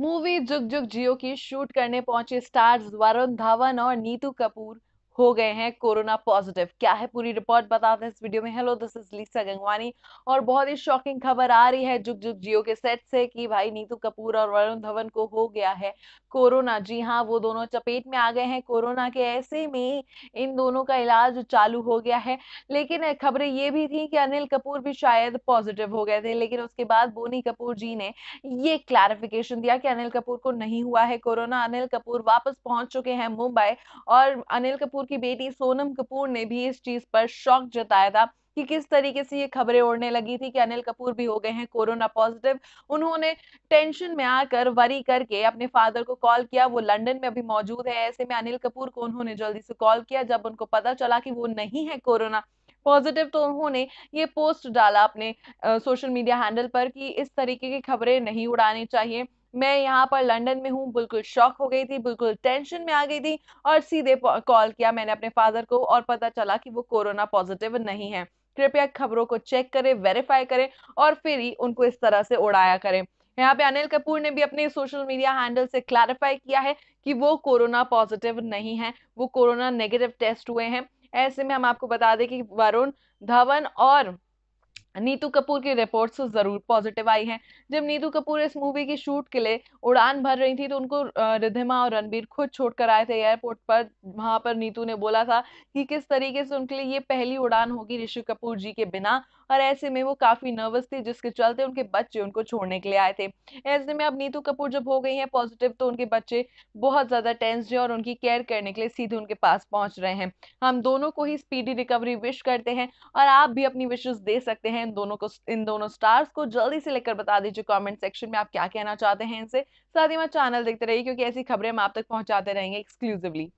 movie जुग जुग जियो की शूट करने पहुंचे स्टार्स वरुण धवन और नीतू कपूर हो गए हैं कोरोना पॉजिटिव क्या है पूरी रिपोर्ट बताते हैं इस वीडियो में hello this is Lisa Gangwani और बहुत ही शॉकिंग खबर आ रही है जुग जुग जियो के सेट से कि भाई नीतू कपूर और वरुण धवन को हो गया है कोरोना जी हाँ वो दोनों चपेट में आ गए हैं कोरोना के ऐसे में इन दोनों का इलाज चालू हो गया है लेकिन खबरें ये भी थी कि अनिल कपूर भी शायद पॉजिटिव हो गए थे लेकिन उसके बाद बोनी कपूर जी ने ये क्लैरिफिकेशन दिया कि अनिल कपूर को नहीं हुआ है कोरोना अनिल कपूर वापस पहुंच चुके हैं मुंबई और अनिल कपूर की बेटी सोनम कपूर ने भी इस चीज पर शौक जताया था कि किस तरीके से ये खबरें उड़ने लगी थी कि अनिल कपूर भी हो गए हैं कोरोना पॉजिटिव उन्होंने टेंशन में आकर वरी करके अपने फादर को कॉल किया वो लंदन में अभी मौजूद है ऐसे में अनिल कपूर को उन्होंने जल्दी से कॉल किया जब उनको पता चला कि वो नहीं है कोरोना पॉजिटिव तो उन्होंने ये पोस्ट डाला अपने सोशल मीडिया हैंडल पर कि इस तरीके की खबरें नहीं उड़ानी चाहिए मैं यहाँ पर लंदन में हूँ बिल्कुल शॉक हो गई थी बिल्कुल टेंशन में आ गई थी और सीधे कॉल किया मैंने अपने फादर को और पता चला कि वो कोरोना पॉजिटिव नहीं है कृपया खबरों को चेक करें वेरीफाई करें और फिर ही उनको इस तरह से उड़ाया करें यहाँ पे अनिल कपूर ने भी अपने सोशल मीडिया हैंडल से क्लैरिफाई किया है कि वो कोरोना पॉजिटिव नहीं है वो कोरोना नेगेटिव टेस्ट हुए हैं ऐसे में हम आपको बता दें कि वरुण धवन और नीतू कपूर की रिपोर्ट ज़रूर पॉजिटिव आई हैं जब नीतू कपूर इस मूवी की शूट के लिए उड़ान भर रही थी तो उनको रिधिमा और रणबीर खुद छोड़कर आए थे एयरपोर्ट पर वहां पर नीतू ने बोला था कि किस तरीके से उनके लिए ये पहली उड़ान होगी ऋषि कपूर जी के बिना और ऐसे में वो काफी नर्वस थे जिसके चलते उनके बच्चे उनको छोड़ने के लिए आए थे ऐसे में अब नीतू कपूर जब हो गई हैं पॉजिटिव तो उनके बच्चे बहुत ज्यादा टेंस हैं और उनकी केयर करने के लिए सीधे उनके पास पहुंच रहे हैं हम दोनों को ही स्पीडी रिकवरी विश करते हैं और आप भी अपनी विशेष दे सकते हैं इन दोनों को इन दोनों स्टार्स को जल्दी से लेकर बता दीजिए कॉमेंट सेक्शन में आप क्या कहना चाहते हैं इनसे साथ ही हमारा चैनल देखते रहिए क्योंकि ऐसी खबरें हम आप तक पहुंचाते रहेंगे एक्सक्लूसिवली